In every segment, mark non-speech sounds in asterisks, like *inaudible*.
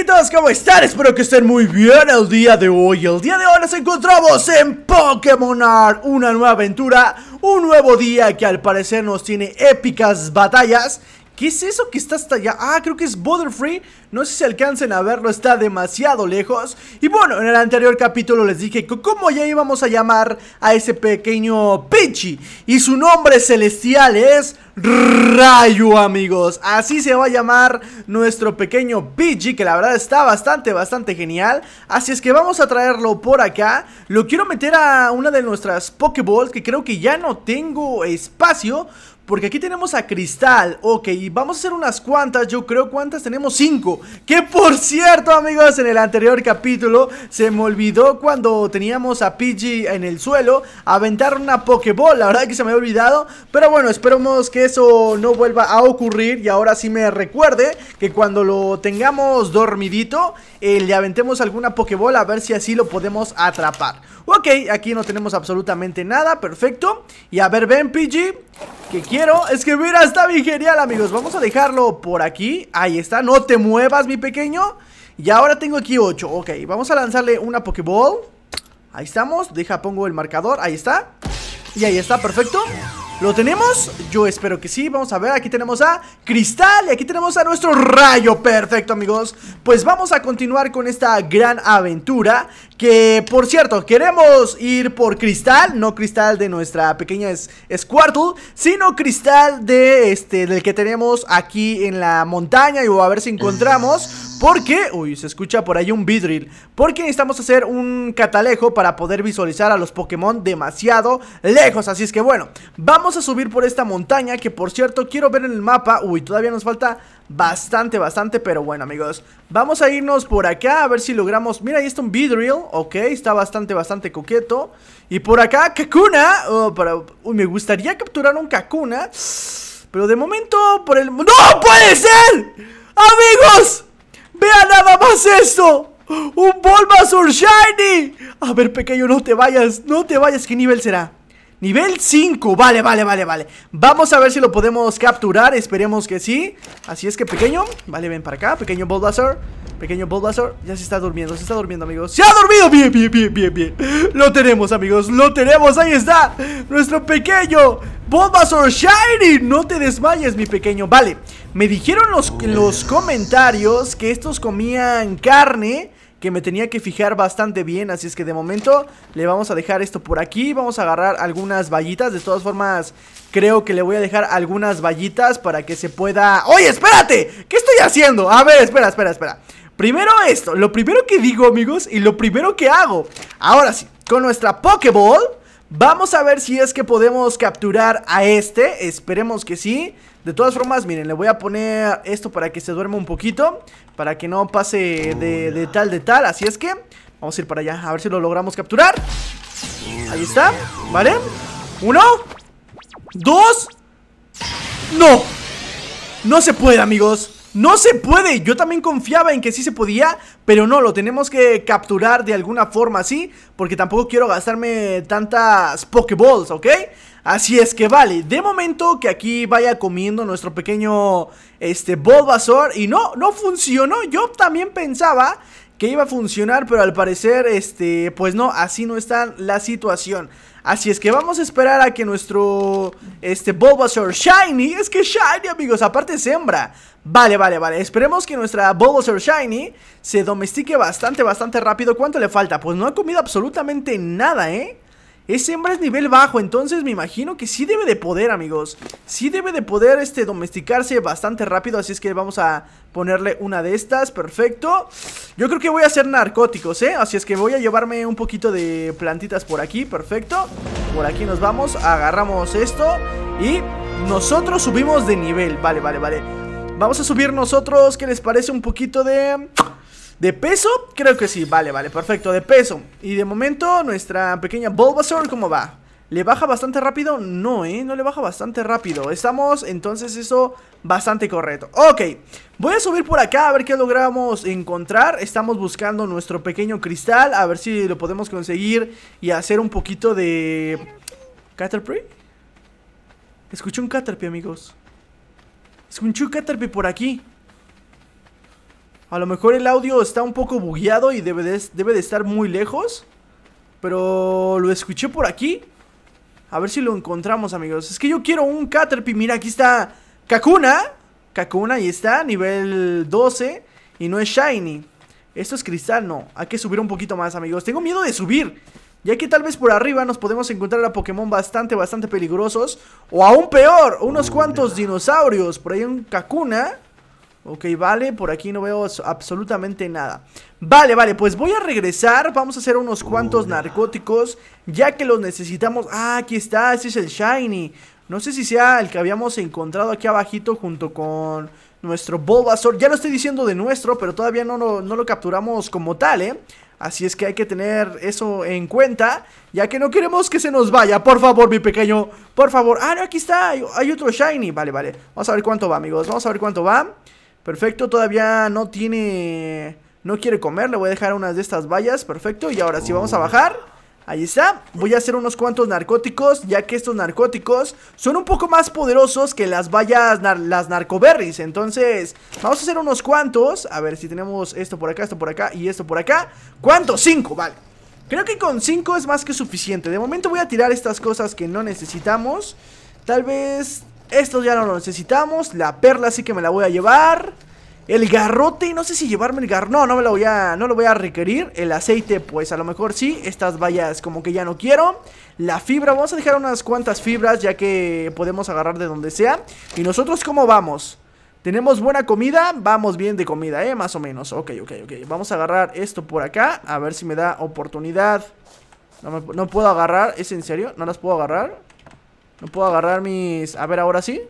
amiguitos? ¿Cómo están? Espero que estén muy bien el día de hoy El día de hoy nos encontramos en Pokémon Art Una nueva aventura, un nuevo día que al parecer nos tiene épicas batallas ¿Qué es eso que está hasta allá? Ah, creo que es Butterfree. No sé si alcancen a verlo, está demasiado lejos. Y bueno, en el anterior capítulo les dije cómo ya íbamos a llamar a ese pequeño Pidgey. Y su nombre celestial es... Rayo amigos, así se va a llamar nuestro pequeño Pidgey que la verdad está bastante, bastante genial Así es que vamos a traerlo por acá, lo quiero meter a una de nuestras Pokéballs que creo que ya no tengo espacio porque aquí tenemos a Cristal, ok, vamos a hacer unas cuantas, yo creo cuántas tenemos, cinco Que por cierto amigos, en el anterior capítulo se me olvidó cuando teníamos a PG en el suelo Aventar una Pokéball, la verdad que se me había olvidado Pero bueno, esperemos que eso no vuelva a ocurrir y ahora sí me recuerde Que cuando lo tengamos dormidito, eh, le aventemos alguna Pokéball a ver si así lo podemos atrapar Ok, aquí no tenemos absolutamente nada, perfecto Y a ver, ven PG que es que mira, está bien genial, amigos Vamos a dejarlo por aquí Ahí está, no te muevas, mi pequeño Y ahora tengo aquí 8, ok Vamos a lanzarle una Pokéball Ahí estamos, deja, pongo el marcador Ahí está, y ahí está, perfecto ¿Lo tenemos? Yo espero que sí, vamos a ver, aquí tenemos a Cristal y aquí tenemos a nuestro rayo Perfecto amigos, pues vamos a continuar con esta gran aventura Que por cierto, queremos ir por Cristal, no Cristal de nuestra pequeña Squirtle Sino Cristal de este, del que tenemos aquí en la montaña y a ver si encontramos porque, uy, se escucha por ahí un vidril. Porque necesitamos hacer un catalejo para poder visualizar a los Pokémon demasiado lejos. Así es que bueno, vamos a subir por esta montaña que por cierto quiero ver en el mapa. Uy, todavía nos falta bastante, bastante, pero bueno amigos. Vamos a irnos por acá a ver si logramos... Mira, ahí está un vidril, ok, está bastante, bastante coqueto. Y por acá, Kakuna. Oh, para... Uy, me gustaría capturar un Kakuna. Pero de momento, por el... ¡No puede ser! ¡Amigos! vea nada más esto! ¡Un Bulbasaur Shiny! A ver, pequeño, no te vayas, no te vayas, ¿qué nivel será? Nivel 5, vale, vale, vale, vale Vamos a ver si lo podemos capturar, esperemos que sí Así es que, pequeño, vale, ven para acá, pequeño Bulbasaur Pequeño Bulbasaur ya se está durmiendo, se está durmiendo, amigos ¡Se ha dormido! Bien, bien, bien, bien, bien Lo tenemos, amigos, lo tenemos, ahí está Nuestro pequeño Bulbasaur Shiny No te desmayes, mi pequeño Vale, me dijeron los, oh, los comentarios que estos comían carne que me tenía que fijar bastante bien, así es que de momento le vamos a dejar esto por aquí, vamos a agarrar algunas vallitas, de todas formas creo que le voy a dejar algunas vallitas para que se pueda... ¡Oye, espérate! ¿Qué estoy haciendo? A ver, espera, espera, espera Primero esto, lo primero que digo amigos y lo primero que hago Ahora sí, con nuestra Pokéball Vamos a ver si es que podemos capturar a este Esperemos que sí De todas formas, miren, le voy a poner esto para que se duerma un poquito Para que no pase de, de tal, de tal Así es que vamos a ir para allá A ver si lo logramos capturar Ahí está, ¿vale? Uno Dos No No se puede amigos no se puede, yo también confiaba en que sí se podía, pero no, lo tenemos que capturar de alguna forma ¿sí? porque tampoco quiero gastarme tantas Pokeballs, ¿ok? Así es que vale, de momento que aquí vaya comiendo nuestro pequeño este Bulbasaur y no, no funcionó. Yo también pensaba que iba a funcionar, pero al parecer, este, pues no, así no está la situación. Así es que vamos a esperar a que nuestro, este, Bulbasaur Shiny, es que Shiny, amigos, aparte es hembra. Vale, vale, vale, esperemos que nuestra Bulbasaur Shiny se domestique bastante, bastante rápido. ¿Cuánto le falta? Pues no ha comido absolutamente nada, ¿eh? Ese hembra es nivel bajo, entonces me imagino que sí debe de poder, amigos. Sí debe de poder este domesticarse bastante rápido, así es que vamos a ponerle una de estas, perfecto. Yo creo que voy a hacer narcóticos, ¿eh? Así es que voy a llevarme un poquito de plantitas por aquí, perfecto. Por aquí nos vamos, agarramos esto y nosotros subimos de nivel. Vale, vale, vale. Vamos a subir nosotros, ¿qué les parece? Un poquito de... ¿De peso? Creo que sí, vale, vale, perfecto, de peso Y de momento nuestra pequeña Bulbasaur, ¿cómo va? ¿Le baja bastante rápido? No, ¿eh? No le baja bastante rápido Estamos, entonces, eso bastante correcto Ok, voy a subir por acá a ver qué logramos encontrar Estamos buscando nuestro pequeño cristal A ver si lo podemos conseguir Y hacer un poquito de... ¿Caterpie? Escuché un Caterpie, amigos Escuché un Caterpie por aquí a lo mejor el audio está un poco bugueado y debe de, estar muy lejos. Pero lo escuché por aquí. A ver si lo encontramos, amigos. Es que yo quiero un Caterpie. Mira, aquí está Kakuna. Kakuna, ahí está, nivel 12. Y no es Shiny. Esto es cristal, no. Hay que subir un poquito más, amigos. Tengo miedo de subir. Ya que tal vez por arriba nos podemos encontrar a Pokémon bastante, bastante peligrosos. O aún peor, unos cuantos dinosaurios. Por ahí un Kakuna. Ok, vale, por aquí no veo absolutamente nada Vale, vale, pues voy a regresar Vamos a hacer unos cuantos narcóticos Ya que los necesitamos Ah, aquí está, ese es el Shiny No sé si sea el que habíamos encontrado aquí abajito Junto con nuestro Bulbasaur Ya lo estoy diciendo de nuestro Pero todavía no, lo capturamos como tal, eh Así es que hay que tener eso en cuenta, ya que no queremos que se nos vaya. Por favor, mi pequeño, por favor. Ah, no, aquí está, hay otro Shiny. Vale, vale. Vamos a ver cuánto va, amigos. Vamos a ver cuánto va. Perfecto, todavía no tiene... No quiere comer, le voy a dejar unas de estas vallas, perfecto. Y ahora sí, vamos a oh. bajar. Ahí está, voy a hacer unos cuantos narcóticos, ya que estos narcóticos son un poco más poderosos que las vallas, las narcoberries Entonces, vamos a hacer unos cuantos, a ver si tenemos esto por acá, esto por acá y esto por acá ¿Cuántos? Cinco, vale Creo que con cinco es más que suficiente, de momento voy a tirar estas cosas que no necesitamos Tal vez esto ya no lo necesitamos. La perla sí que me la voy a llevar. El garrote, no sé si llevarme el garrote. No, no me lo voy a. No lo voy a requerir. El aceite, pues a lo mejor sí. Estas vallas, como que ya no quiero. La fibra, vamos a dejar unas cuantas fibras, ya que podemos agarrar de donde sea. Y nosotros, ¿cómo vamos? Tenemos buena comida, vamos bien de comida, eh, más o menos. Ok, ok, ok. Vamos a agarrar esto por acá. A ver si me da oportunidad. No, no puedo agarrar, ¿es en serio? ¿No las puedo agarrar? No puedo agarrar mis... A ver, ahora sí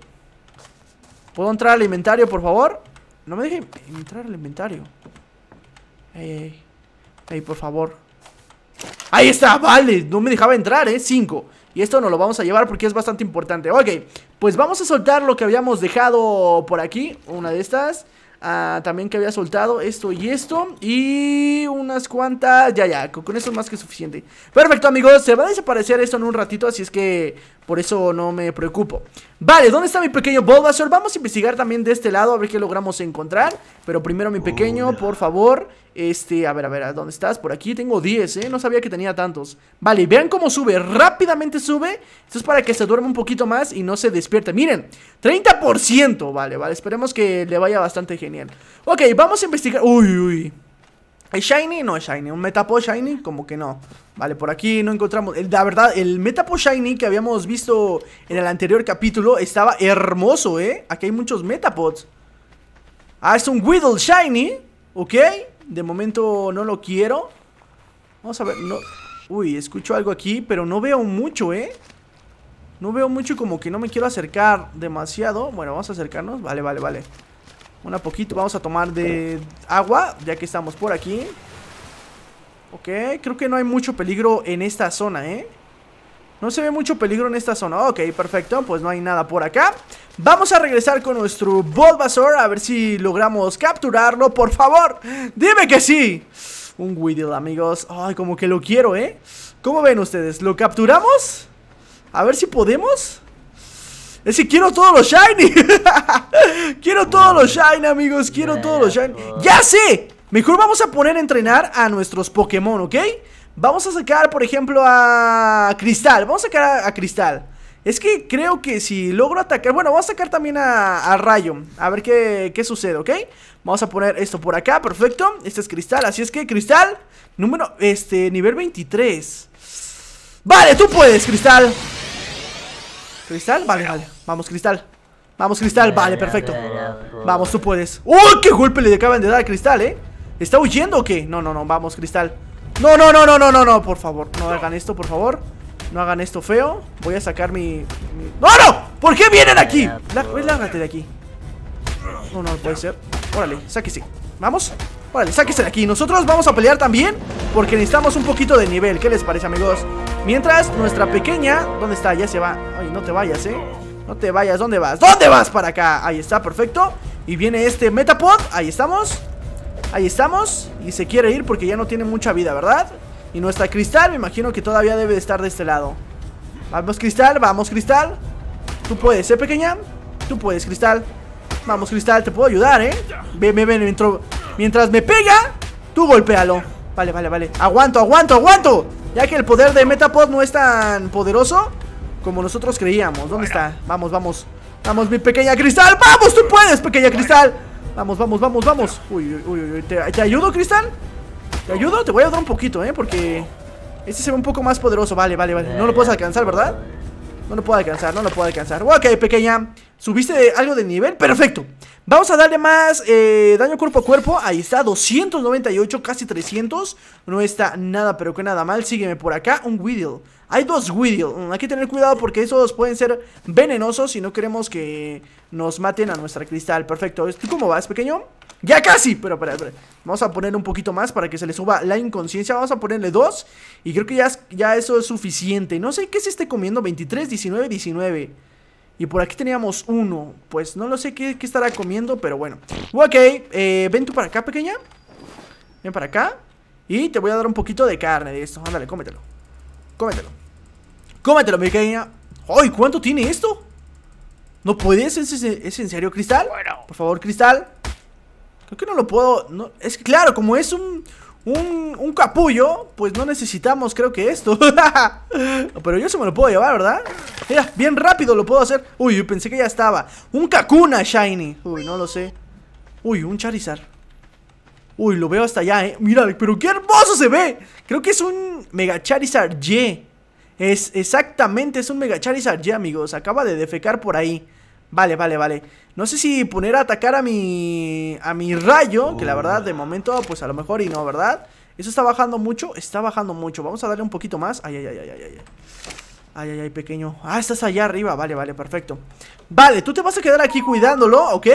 ¿Puedo entrar al inventario, por favor? No me dejen entrar al inventario Ey, ey por favor ¡Ahí está! Vale, no me dejaba entrar, ¿eh? Cinco, Y esto nos lo vamos a llevar porque es bastante importante Ok, pues vamos a soltar lo que habíamos dejado por aquí Una de estas Ah, también que había soltado esto y esto. Y unas cuantas. Ya, ya. Con, eso es más que suficiente. Perfecto, amigos. Se va a desaparecer esto en un ratito. Así es que por eso no me preocupo. Vale, ¿dónde está mi pequeño Bulbasaur? Vamos a investigar también de este lado. A ver qué logramos encontrar. Pero primero mi pequeño, por favor. Este, a ver, a ver, ¿dónde estás? Por aquí tengo 10, ¿eh? No sabía que tenía tantos. Vale, vean cómo sube. Rápidamente sube. Esto es para que se duerma un poquito más y no se despierte. Miren, 30%. Vale, vale. Esperemos que le vaya bastante genial. Ok, vamos a investigar. Uy, uy. ¿Es Shiny? No es Shiny. ¿Un Metapod Shiny? Como que no. Vale, por aquí no encontramos. La verdad, el Metapod Shiny que habíamos visto en el anterior capítulo estaba hermoso, ¿eh? Aquí hay muchos Metapods. Ah, es un Widow Shiny. Ok. De momento no lo quiero. Vamos a ver, no... Uy, escucho algo aquí, pero no veo mucho, ¿eh? No veo mucho como que no me quiero acercar demasiado. Bueno, vamos a acercarnos. Vale, vale, vale. Una poquito. Vamos a tomar de agua, ya que estamos por aquí. Ok, creo que no hay mucho peligro en esta zona, ¿eh? No se ve mucho peligro en esta zona Ok, perfecto, pues no hay nada por acá Vamos a regresar con nuestro Bulbasaur A ver si logramos capturarlo Por favor, dime que sí Un Weedle, amigos Ay, como que lo quiero, ¿eh? ¿Cómo ven ustedes? ¿Lo capturamos? A ver si podemos es que quiero todos los shiny *laughs* Quiero todos los shiny, amigos Quiero todos los shiny ¡Ya sé! Mejor vamos a poner a entrenar a nuestros Pokémon, ¿ok? Vamos a sacar, por ejemplo, a Cristal. Vamos a sacar a, Cristal. Es que creo que si logro atacar... Bueno, vamos a sacar también a, Rayo. A ver qué, sucede, ¿ok? Vamos a poner esto por acá, perfecto. Este es Cristal, así es que Cristal... Número... Este, nivel 23. Vale, tú puedes, Cristal. ¿Cristal? Vale, vale. Vamos, Cristal. Vamos, Cristal. Vale, perfecto. Vamos, tú puedes. ¡Uy, qué golpe le acaban de dar a Cristal, eh! ¿Está huyendo o qué? No, no, no. Vamos, Cristal. No, no, no, no, no, no, no, por favor No hagan esto, por favor No hagan esto feo Voy a sacar mi... no! ¿Por qué vienen aquí? Lárgate de aquí No, no, puede ser Órale, sáquese Vamos Órale, sáquese de aquí Nosotros vamos a pelear también Porque necesitamos un poquito de nivel ¿Qué les parece, amigos? Mientras, nuestra pequeña ¿Dónde está? Ya se va Ay, no te vayas, ¿eh? No te vayas, ¿dónde vas? ¿Dónde vas? Para acá Ahí está, perfecto Y viene este Metapod Ahí estamos Ahí estamos. Y se quiere ir porque ya no tiene mucha vida, ¿verdad? Y nuestra Cristal, me imagino que todavía debe de estar de este lado. Vamos, Cristal, vamos, Cristal. Tú puedes, ¿eh, pequeña? Tú puedes, Cristal. Vamos, Cristal, te puedo ayudar, ¿eh? Ven, ven, ven. Mientras, mientras me pega, tú golpéalo. Vale, vale, vale. Aguanto, aguanto, aguanto. Ya que el poder de Metapod no es tan poderoso como nosotros creíamos. ¿Dónde está? Vamos, vamos. Vamos, mi pequeña Cristal. ¡Vamos, tú puedes, pequeña Cristal! Vamos, vamos, vamos, vamos. Uy, uy, uy, ¿Te, ayudo, Cristal? ¿Te ayudo? Te voy a ayudar un poquito, ¿eh? Porque este se ve un poco más poderoso. Vale, vale, vale. No lo puedes alcanzar, ¿verdad? No lo puedo alcanzar, no lo puedo alcanzar. Ok, pequeña. ¿Subiste algo de nivel? Perfecto. Vamos a darle más eh, daño cuerpo a cuerpo. Ahí está, 298, casi 300. No está nada, pero que nada mal. Sígueme por acá. Un Weedle. Hay dos Weedle, mm, hay que tener cuidado porque esos dos pueden ser venenosos y no queremos que nos maten a nuestra cristal. Perfecto, ¿tú cómo vas, pequeño? Ya casi, pero espera vamos a poner un poquito más para que se le suba la inconsciencia. Vamos a ponerle dos y creo que ya, eso es suficiente. No sé qué se esté comiendo, 23, 19, 19. Y por aquí teníamos uno, pues no lo sé qué, estará comiendo, pero bueno. Ok, eh, ven tú para acá, pequeña. Ven para acá. Y te voy a dar un poquito de carne de esto. Ándale, cómetelo. Cómetelo. Cómetelo, mi pequeña. ¡Ay! ¿Cuánto tiene esto? ¿No puedes? ser? ¿Es, en serio, Cristal? Por favor, Cristal. Creo que no lo puedo... No, es claro, como es un, un, un capullo, pues no necesitamos, creo que esto. *laughs* Pero yo se me lo puedo llevar, ¿verdad? Mira, bien rápido lo puedo hacer. Uy, pensé que ya estaba. Un Kakuna Shiny. Uy, no lo sé. Uy, un Charizard. Uy, lo veo hasta allá, eh. Mira, pero qué hermoso se ve. Creo que es un Mega Charizard Y. Es exactamente, es un Mega Charizard Y, amigos. Acaba de defecar por ahí. Vale, vale, vale. No sé si poner a atacar a mi. a mi rayo. Que la verdad, de momento, pues a lo mejor y no, ¿verdad? Eso está bajando mucho, está bajando mucho. Vamos a darle un poquito más. Ay, ay, ay, ay, ay, ay. Ay, ay, ay, pequeño. Ah, estás allá arriba. Vale, vale, perfecto. Vale, tú te vas a quedar aquí cuidándolo, ¿ok?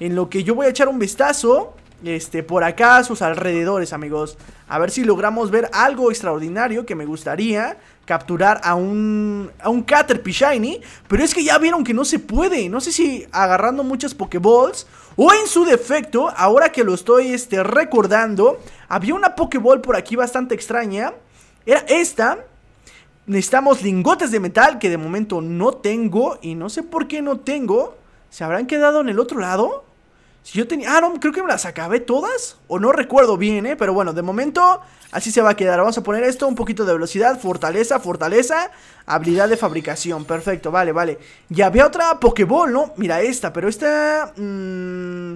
En lo que yo voy a echar un vistazo este, por acá a sus alrededores, amigos. A ver si logramos ver algo extraordinario que me gustaría capturar a un, a un Caterpie Shiny. Pero es que ya vieron que no se puede. No sé si agarrando muchas Pokeballs o en su defecto, ahora que lo estoy este, recordando, había una Pokeball por aquí bastante extraña. Era esta. Necesitamos lingotes de metal que de momento no tengo y no sé por qué no tengo. ¿Se habrán quedado en el otro lado? Si yo tenía... Ah, no, creo que me las acabé todas. O no recuerdo bien, ¿eh? Pero bueno, de momento así se va a quedar. Vamos a poner esto, un poquito de velocidad, fortaleza, fortaleza, habilidad de fabricación. Perfecto, vale, vale. Y había otra Pokéball, ¿no? Mira esta, pero esta... Mmm,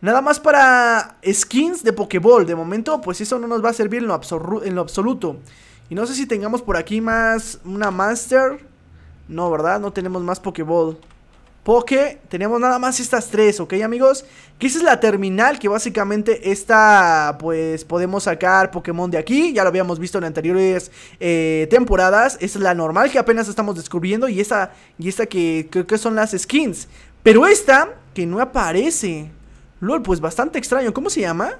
nada más para skins de Pokéball. De momento, pues eso no nos va a servir en lo, absoluto. Y no sé si tengamos por aquí más... Una Master. No, ¿verdad? No tenemos más Pokéball. Porque tenemos nada más estas tres, ¿ok amigos? Que esa es la terminal que básicamente esta, pues podemos sacar Pokémon de aquí. Ya lo habíamos visto en anteriores eh, temporadas. es la normal que apenas estamos descubriendo y esta, y esta que creo que son las skins. Pero esta que no aparece. LOL, pues bastante extraño. ¿Cómo se llama?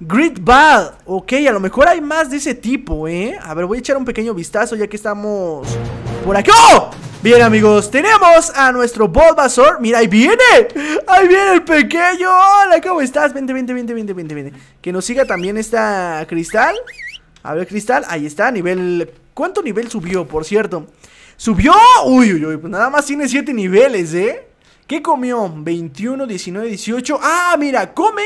Grid Ball. Ok, a lo mejor hay más de ese tipo, ¿eh? A ver, voy a echar un pequeño vistazo ya que estamos por aquí. ¡Oh! Bien amigos, tenemos a nuestro Bulbasaur Mira, ahí viene, ahí viene el pequeño Hola, ¿cómo estás? Vente, vente, vente, vente, vente, vente. Que nos siga también esta Cristal A ver, Cristal, ahí está, nivel... ¿Cuánto nivel subió, por cierto? ¿Subió? Uy, uy, uy, pues nada más tiene 7 niveles, ¿eh? ¿Qué comió? 21, 19, 18 Ah, mira, come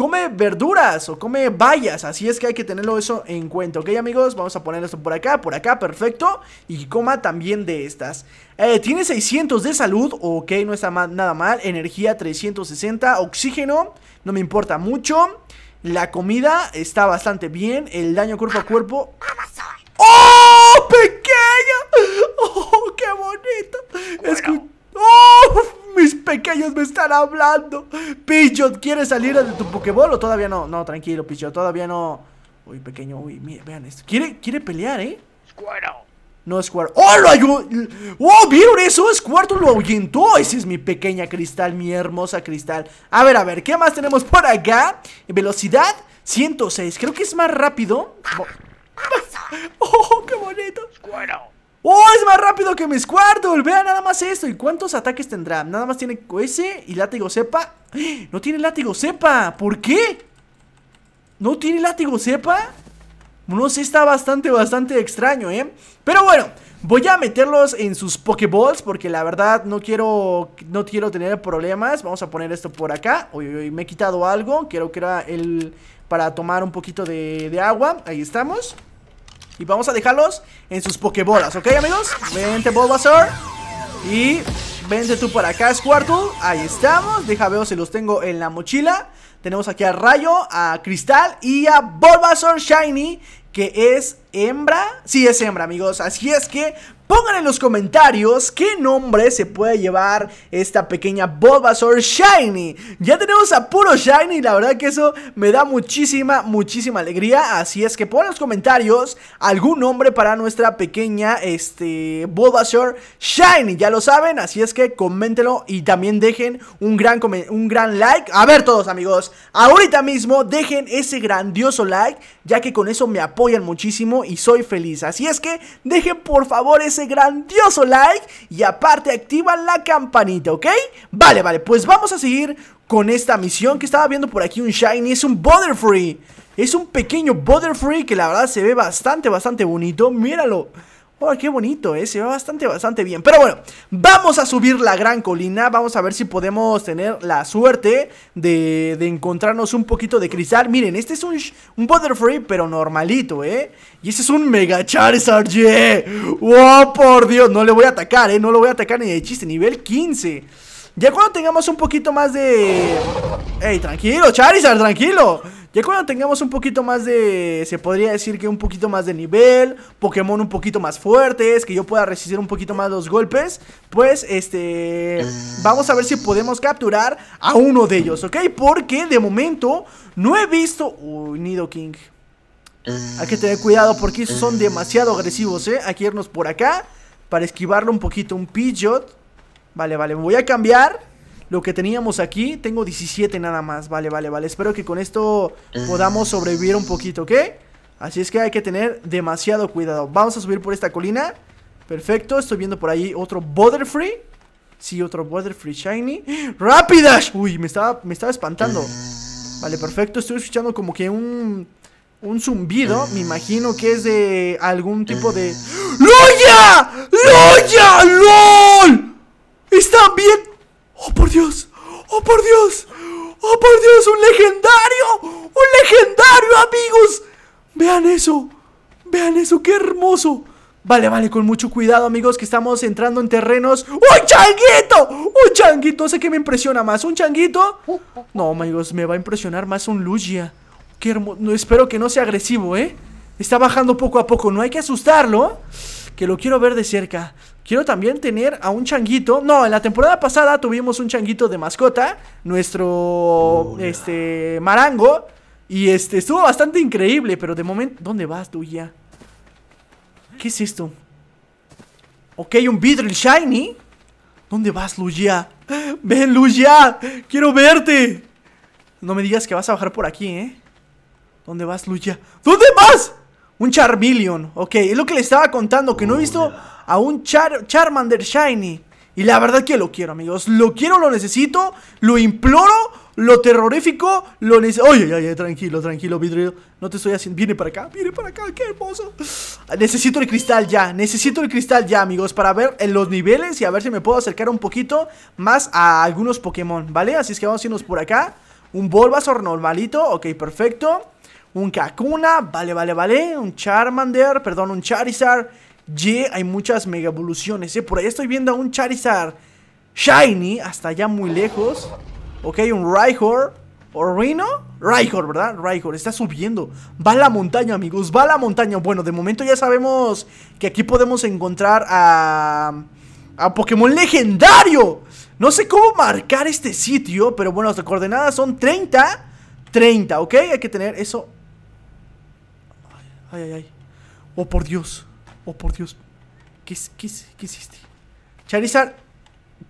come verduras o come bayas, así es que hay que tenerlo eso en cuenta, ¿ok amigos? Vamos a poner esto por acá, por acá, perfecto, y coma también de estas. Eh, tiene 600 de salud, ok, no está nada mal, energía 360, oxígeno, no me importa mucho, la comida está bastante bien, el daño cuerpo a cuerpo... ¡Oh, pequeña! ¡Oh, qué bonito! Bueno. ¡Oh! Mis pequeños me están hablando. Pichot, ¿quieres salir de tu Pokéball o todavía no? No, tranquilo, Pichot, todavía no. Uy, pequeño, uy, miren, vean esto. Quiere, quiere pelear, ¿eh? Squirtle. No, Squirtle. ¡Oh, lo ayudó! ¡Oh, vieron eso! Squirtle lo ahuyentó. Ese es mi pequeña cristal, mi hermosa cristal. A ver, a ver, ¿qué más tenemos por acá? Velocidad 106. Creo que es más rápido. *laughs* ¡Oh, qué bonito! Squirtle. ¡Oh, es más rápido que mi Squirtle! Vean nada más esto. ¿Y cuántos ataques tendrá? Nada más tiene ese y látigo cepa. *gasps* No tiene látigo cepa. ¿Por qué? ¿No tiene látigo cepa? No sé, está bastante, bastante extraño, ¿eh? Pero bueno, voy a meterlos en sus Pokéballs porque la verdad no quiero, no quiero tener problemas. Vamos a poner esto por acá. Uy, me he quitado algo. Creo que era el... Para tomar un poquito de, de agua. Ahí estamos. Y vamos a dejarlos en sus pokebolas, ¿ok, amigos? Vente, Bulbasaur. Y vente tú por acá, Squirtle. Ahí estamos. Deja ver si los tengo en la mochila. Tenemos aquí a Rayo, a Cristal y a Bulbasaur Shiny, que es hembra. Sí, es hembra, amigos. Así es que pongan en los comentarios qué nombre se puede llevar esta pequeña Bulbasaur Shiny. Ya tenemos a puro Shiny la verdad que eso me da muchísima, muchísima alegría. Así es que pongan en los comentarios algún nombre para nuestra pequeña este, Bulbasaur Shiny. Ya lo saben, así es que comentenlo y también dejen un gran, un gran like. A ver todos amigos, ahorita mismo dejen ese grandioso like ya que con eso me apoyan muchísimo y soy feliz. Así es que dejen por favor ese grandioso like y aparte activa la campanita, ¿ok? Vale, vale, pues vamos a seguir con esta misión que estaba viendo por aquí un Shiny. Es un Butterfree. Es un pequeño Butterfree que la verdad se ve bastante, bastante bonito. Míralo. Oh, qué bonito, ¿eh? Se ve bastante, bastante bien. Pero bueno, vamos a subir la gran colina. Vamos a ver si podemos tener la suerte de, encontrarnos un poquito de cristal. Miren, este es un, Butterfree, pero normalito, ¿eh? Y ese es un Mega Charizard, yeah. ¡Oh, por Dios! No le voy a atacar, ¿eh? No lo voy a atacar ni de chiste. Nivel 15. Ya cuando tengamos un poquito más de... ¡Ey, tranquilo, Charizard, tranquilo! Ya cuando tengamos un poquito más de, se podría decir que un poquito más de nivel, Pokémon un poquito más fuertes, que yo pueda resistir un poquito más los golpes, pues este, vamos a ver si podemos capturar a uno de ellos, ¿ok? Porque de momento no he visto... Uy, Nido King. Hay que tener cuidado porque son demasiado agresivos, ¿eh? Hay que irnos por acá para esquivarlo un poquito, un Pidgeot. Vale, vale, me voy a cambiar lo que teníamos aquí. Tengo 17 nada más. Vale, vale, vale. Espero que con esto podamos sobrevivir un poquito, ¿ok? Así es que hay que tener demasiado cuidado. Vamos a subir por esta colina. Perfecto. Estoy viendo por ahí otro Butterfree. Sí, otro Butterfree Shiny. *gasps* ¡Rápidas! Uy, me estaba, me estaba espantando. Vale, perfecto. Estoy escuchando como que un... Un zumbido, me imagino que es de algún tipo de... ¡Loya! ¡Loya! ¡LOL! ¡Está bien ¡Oh, por Dios! ¡Oh, por Dios! ¡Oh, por Dios! ¡Un legendario! ¡Un legendario, amigos! ¡Vean eso! ¡Vean eso! ¡Qué hermoso! Vale, vale, con mucho cuidado, amigos, que estamos entrando en terrenos ¡Un changuito! ¡Un changuito! sé que me impresiona más ¿Un changuito? No, amigos, me va a impresionar más un Lugia Qué hermoso Espero que no sea agresivo, ¿eh? Está bajando poco a poco, no hay que asustarlo Que lo quiero ver de cerca Quiero también tener a un changuito. No, en la temporada pasada tuvimos un changuito de mascota. Nuestro oh, este marango. Y este estuvo bastante increíble, pero de momento. ¿Dónde vas Luya? ¿Qué es esto? Ok, un vidril Shiny. ¿Dónde vas, Luya? *gasps* ¡Ven, Luya. ¡Quiero verte! No me digas que vas a bajar por aquí, ¿eh? ¿Dónde vas, Lugia? ¿Dónde vas? Un Charmeleon, ok, es lo que le estaba contando, que no he oh, visto a un Char Charmander Shiny. Y la verdad que lo quiero, amigos. Lo quiero, lo necesito, lo imploro, lo terrorífico, lo necesito. Oye, oye, tranquilo, tranquilo, vidrio. No te estoy haciendo. Viene para acá, viene para acá, qué hermoso. Necesito el cristal ya, necesito el cristal ya, amigos, para ver los niveles y a ver si me puedo acercar un poquito más a algunos Pokémon, ¿vale? Así es que vamos a irnos por acá. Un Bulbasaur normalito, ok, perfecto. Un Kakuna, vale, vale, vale. Un Charmander, perdón, un Charizard. Y hay muchas mega evoluciones, ¿eh? Por ahí estoy viendo a un Charizard Shiny, hasta allá muy lejos. Ok, un rhyhorn, ¿O Rhino? ¿verdad? rhyhorn, está subiendo. Va a la montaña, amigos, va a la montaña. Bueno, de momento ya sabemos que aquí podemos encontrar a... A Pokémon legendario. No sé cómo marcar este sitio, pero bueno, las coordenadas son 30, 30, ¿ok? Hay que tener eso. Ay, ay, ay. Oh, por Dios. Oh, por Dios. ¿Qué, qué, qué hiciste? Charizard.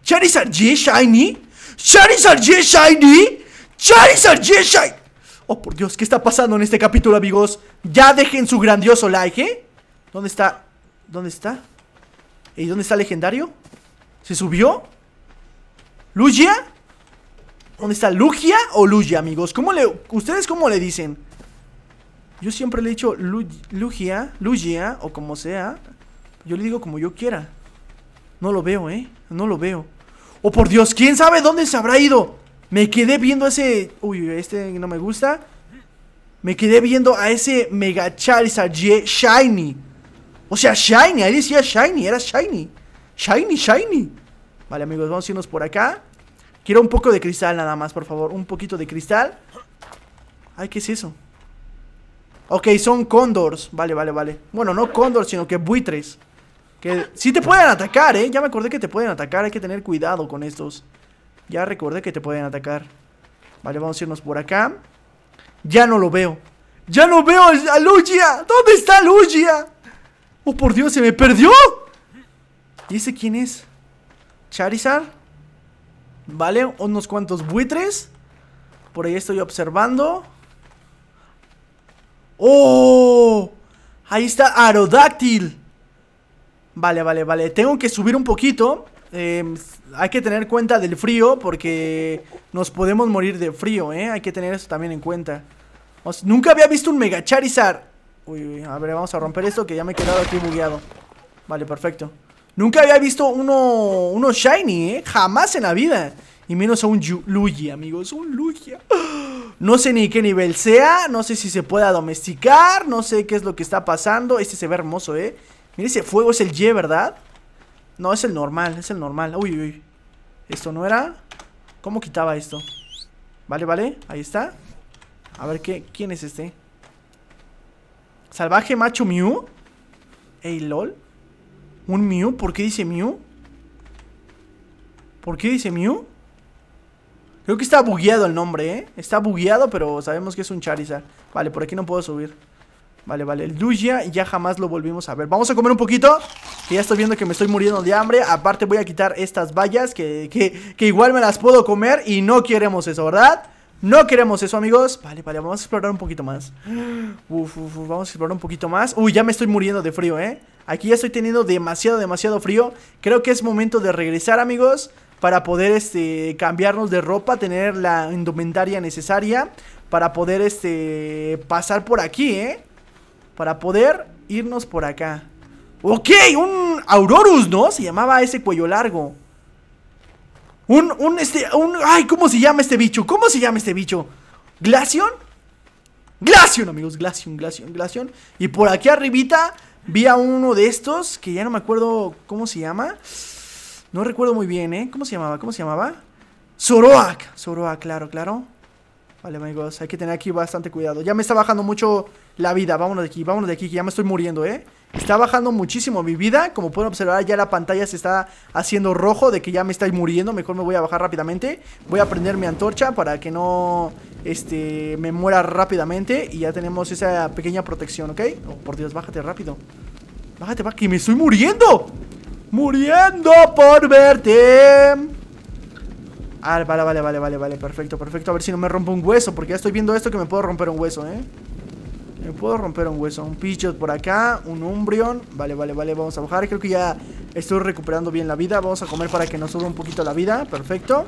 Charizard G Shiny. Charizard G Shiny. Charizard G Shiny. Oh, por Dios, ¿qué está pasando en este capítulo, amigos? Ya dejen su grandioso like, ¿eh? ¿Dónde está? ¿Dónde está? ¿Y dónde está el legendario? ¿Se subió? ¿Lugia? ¿Dónde está? ¿Lugia o Lugia, amigos? ¿Cómo le... ¿Ustedes cómo le dicen? Yo siempre le he dicho Lugia, Lugia, o como sea. Yo le digo como yo quiera. No lo veo, ¿eh? No lo veo. ¡Oh, por Dios! ¿Quién sabe dónde se habrá ido? Me quedé viendo a ese... Uy, este no me gusta. Me quedé viendo a ese Mega Charizard Shiny. O sea, Shiny. Ahí decía Shiny. Era Shiny. Shiny, Shiny. Vale, amigos, vamos a irnos por acá. Quiero un poco de cristal nada más, por favor. Un poquito de cristal. Ay, ¿qué es eso? Ok, son cóndors. Vale, vale, vale. Bueno, no cóndors, sino que buitres. Que sí te pueden atacar, ¿eh? Ya me acordé que te pueden atacar. Hay que tener cuidado con estos. Ya recordé que te pueden atacar. Vale, vamos a irnos por acá. Ya no lo veo. ¡Ya no veo a Lugia! ¿Dónde está Lugia? ¡Oh, por Dios! ¡Se me perdió! ¿Y ese quién es? Charizard, ¿vale? Unos cuantos buitres. Por ahí estoy observando. ¡Oh! Ahí está Aerodáctil. Vale, vale, vale. Tengo que subir un poquito. Em, hay que tener cuenta del frío porque nos podemos morir de frío, ¿eh? Hay que tener eso también en cuenta. nunca había visto un Mega Charizard. Uy, uy, a ver, vamos a romper esto que ya me he quedado aquí bugueado. Vale, perfecto. Nunca había visto uno, uno shiny, ¿eh? Jamás en la vida. Y menos a un Yu Lugia, amigos. Un Lugia. *gasps* No sé ni qué nivel sea. No sé si se pueda domesticar. No sé qué es lo que está pasando. Este se ve hermoso, ¿eh? Mire, ese fuego. Es el Y, ¿verdad? No, es el normal. Es el normal. Uy, uy. Esto no era... ¿Cómo quitaba esto? Vale, vale. Ahí está. A ver, ¿qué? ¿quién es este? ¿Salvaje Macho Mew? Ey, lol. ¿Un Mew? ¿Por qué dice Mew? ¿Por qué dice Mew? Creo que está bugueado el nombre, ¿eh? Está bugueado, pero sabemos que es un Charizard. Vale, por aquí no puedo subir. Vale, vale, el y ya jamás lo volvimos a ver Vamos a comer un poquito Que ya estoy viendo que me estoy muriendo de hambre Aparte voy a quitar estas vallas que, que, que igual me las puedo comer Y no queremos eso, ¿verdad? No queremos eso, amigos. Vale, vale, vamos a explorar un poquito más. Uf, uf, uf, vamos a explorar un poquito más. Uy, ya me estoy muriendo de frío, ¿eh? Aquí ya estoy teniendo demasiado, demasiado frío. Creo que es momento de regresar, amigos, para poder, este, cambiarnos de ropa, tener la indumentaria necesaria para poder, este, pasar por aquí, ¿eh? Para poder irnos por acá. Ok, un Aurorus, ¿no? Se llamaba ese cuello largo. Un, un, este, un, ay, ¿cómo se llama este bicho? ¿Cómo se llama este bicho? ¿Glacion? ¡Glacion, amigos, Glacion, Glacion, Glacion Y por aquí arribita vi a uno de estos, que ya no me acuerdo cómo se llama. No recuerdo muy bien, ¿eh? ¿Cómo se llamaba? ¿Cómo se llamaba? Zoroak. Zoroak, claro, claro. Vale, amigos, hay que tener aquí bastante cuidado. Ya me está bajando mucho la vida. Vámonos de aquí, vámonos de aquí, que ya me estoy muriendo, ¿eh? Está bajando muchísimo mi vida. Como pueden observar, ya la pantalla se está haciendo rojo de que ya me estáis muriendo. Mejor me voy a bajar rápidamente. Voy a prender mi antorcha para que no este, me muera rápidamente. Y ya tenemos esa pequeña protección, ¿ok? Oh, por Dios, bájate rápido. Bájate, va, que me estoy muriendo. Muriendo por verte. Ah, vale, vale, vale, vale, vale. Perfecto, perfecto. A ver si no me rompo un hueso. Porque ya estoy viendo esto que me puedo romper un hueso, ¿eh? Me puedo romper un hueso. Un Pichot por acá. Un Umbrion. Vale, vale, vale. Vamos a bajar. Creo que ya estoy recuperando bien la vida. Vamos a comer para que nos suba un poquito la vida. Perfecto.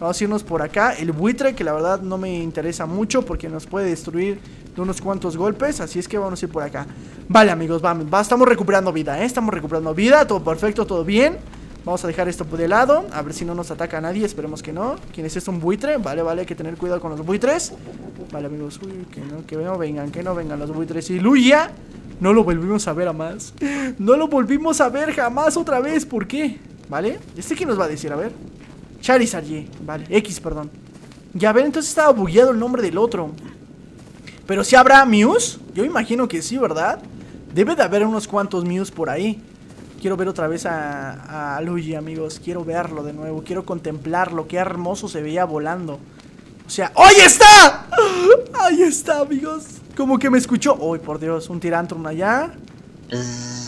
Vamos a irnos por acá. El buitre, que la verdad no me interesa mucho porque nos puede destruir de unos cuantos golpes. Así es que vamos a ir por acá. Vale, amigos, vamos. estamos recuperando vida, ¿eh? Estamos recuperando vida. Todo perfecto, todo bien. Vamos a dejar esto por de lado. A ver si no nos ataca nadie. Esperemos que no. ¿Quién es esto? ¿Un buitre? Vale, vale. Hay que tener cuidado con los buitres. Vale, amigos, que no, que no vengan, que no vengan los buitres. Y Luya, no lo volvimos a ver a más. No lo volvimos a ver jamás otra vez. ¿Por qué? ¿Vale? ¿Este qué nos va a decir? A ver. Charizard allí. Vale, X, perdón. Ya ver, entonces estaba bugueado el nombre del otro. Pero si habrá mews, yo imagino que sí, ¿verdad? Debe de haber unos cuantos mews por ahí. Quiero ver otra vez a, a Luigi, amigos. Quiero verlo de nuevo. Quiero contemplarlo. Qué hermoso se veía volando. O sea, ¡ahí está! ¡Ahí está, amigos! Como que me escuchó. ¡Uy, por Dios! Un tirantrum allá. Mm.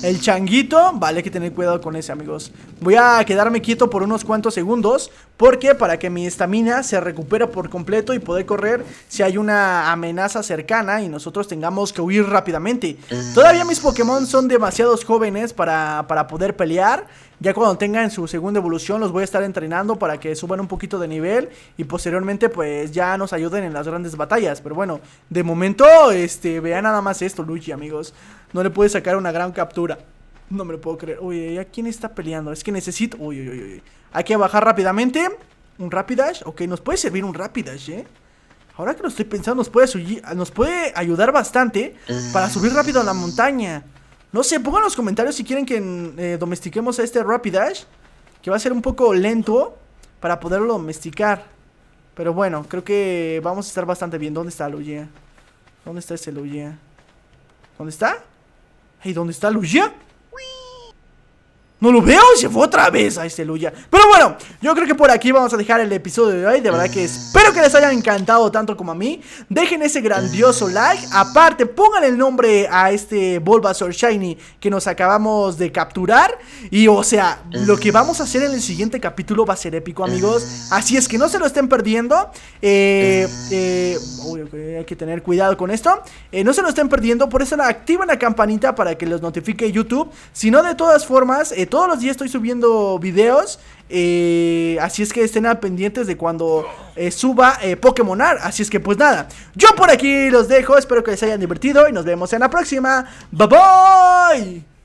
El changuito, vale, hay que tener cuidado con ese, amigos. Voy a quedarme quieto por unos cuantos segundos, porque para que mi estamina se recupere por completo y poder correr si hay una amenaza cercana y nosotros tengamos que huir rápidamente. Todavía mis Pokémon son demasiados jóvenes para, poder pelear. Ya cuando tengan su segunda evolución los voy a estar entrenando para que suban un poquito de nivel y posteriormente pues ya nos ayuden en las grandes batallas. Pero bueno, de momento este vean nada más esto, Luigi, amigos. No le puede sacar una gran captura. No me lo puedo creer. Uy, ¿a quién está peleando? Es que necesito... Uy, uy, uy, uy. Hay que bajar rápidamente. Un Rapidash. Ok, nos puede servir un Rapidash, ¿eh? Ahora que lo estoy pensando, nos puede, nos puede ayudar bastante para subir rápido a la montaña. No sé, pongan en los comentarios si quieren que mm, eh, domestiquemos a este Rapidash. Que va a ser un poco lento para poderlo domesticar. Pero bueno, creo que vamos a estar bastante bien. ¿Dónde está Lugia? ¿Dónde está ese Lugia? ¿Dónde está? ¿Y dónde está Lucia? No lo veo, se fue otra vez a este Pero bueno, yo creo que por aquí vamos a dejar el episodio de hoy De verdad que espero que les haya encantado tanto como a mí Dejen ese grandioso like Aparte, pongan el nombre a este Bulbasaur Shiny Que nos acabamos de capturar Y o sea, lo que vamos a hacer en el siguiente capítulo va a ser épico, amigos Así es que no se lo estén perdiendo eh, eh, Hay que tener cuidado con esto eh, No se lo estén perdiendo, por eso activen la campanita para que los notifique YouTube Si no, de todas formas eh, todos los días estoy subiendo videos. Eh, así es que estén al pendientes de cuando eh, suba eh, Pokémon AR, Así es que pues nada, yo por aquí los dejo. Espero que les hayan divertido y nos vemos en la próxima. Bye bye.